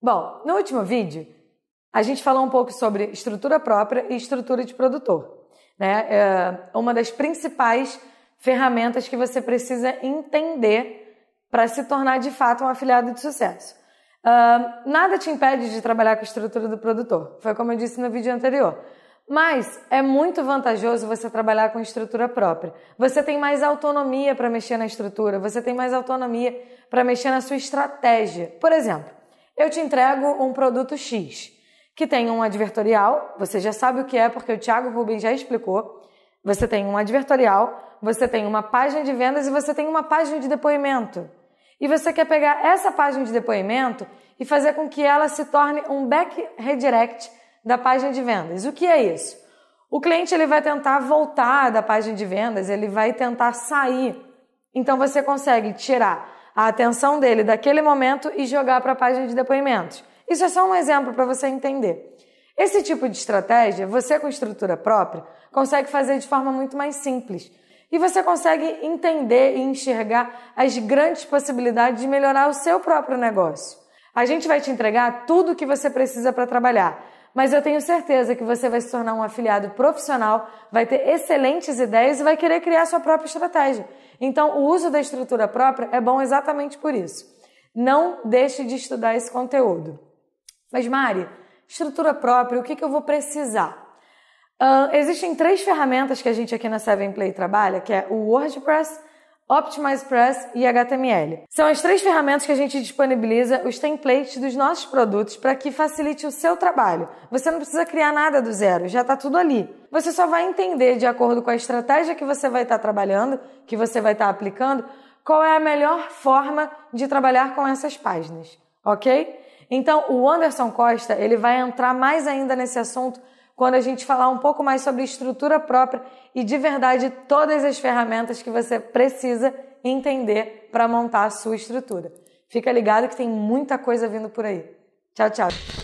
Bom, no último vídeo, a gente falou um pouco sobre estrutura própria e estrutura de produtor. Né? É uma das principais ferramentas que você precisa entender para se tornar de fato um afiliado de sucesso. Uh, nada te impede de trabalhar com a estrutura do produtor, foi como eu disse no vídeo anterior. Mas é muito vantajoso você trabalhar com estrutura própria. Você tem mais autonomia para mexer na estrutura, você tem mais autonomia para mexer na sua estratégia. Por exemplo, eu te entrego um produto X, que tem um advertorial, você já sabe o que é porque o Thiago Rubens já explicou. Você tem um advertorial, você tem uma página de vendas e você tem uma página de depoimento. E você quer pegar essa página de depoimento e fazer com que ela se torne um back redirect da página de vendas. O que é isso? O cliente ele vai tentar voltar da página de vendas, ele vai tentar sair. Então você consegue tirar a atenção dele daquele momento e jogar para a página de depoimentos. Isso é só um exemplo para você entender. Esse tipo de estratégia, você com estrutura própria, consegue fazer de forma muito mais simples. E você consegue entender e enxergar as grandes possibilidades de melhorar o seu próprio negócio. A gente vai te entregar tudo o que você precisa para trabalhar, mas eu tenho certeza que você vai se tornar um afiliado profissional, vai ter excelentes ideias e vai querer criar sua própria estratégia. Então, o uso da estrutura própria é bom exatamente por isso. Não deixe de estudar esse conteúdo. Mas, Mari, estrutura própria, o que, que eu vou precisar? Uh, existem três ferramentas que a gente aqui na Seven Play trabalha, que é o WordPress, Optimize Press e HTML. São as três ferramentas que a gente disponibiliza os templates dos nossos produtos para que facilite o seu trabalho. Você não precisa criar nada do zero, já está tudo ali. Você só vai entender, de acordo com a estratégia que você vai estar tá trabalhando, que você vai estar tá aplicando, qual é a melhor forma de trabalhar com essas páginas, ok? Então, o Anderson Costa ele vai entrar mais ainda nesse assunto quando a gente falar um pouco mais sobre estrutura própria e de verdade todas as ferramentas que você precisa entender para montar a sua estrutura. Fica ligado que tem muita coisa vindo por aí. Tchau, tchau.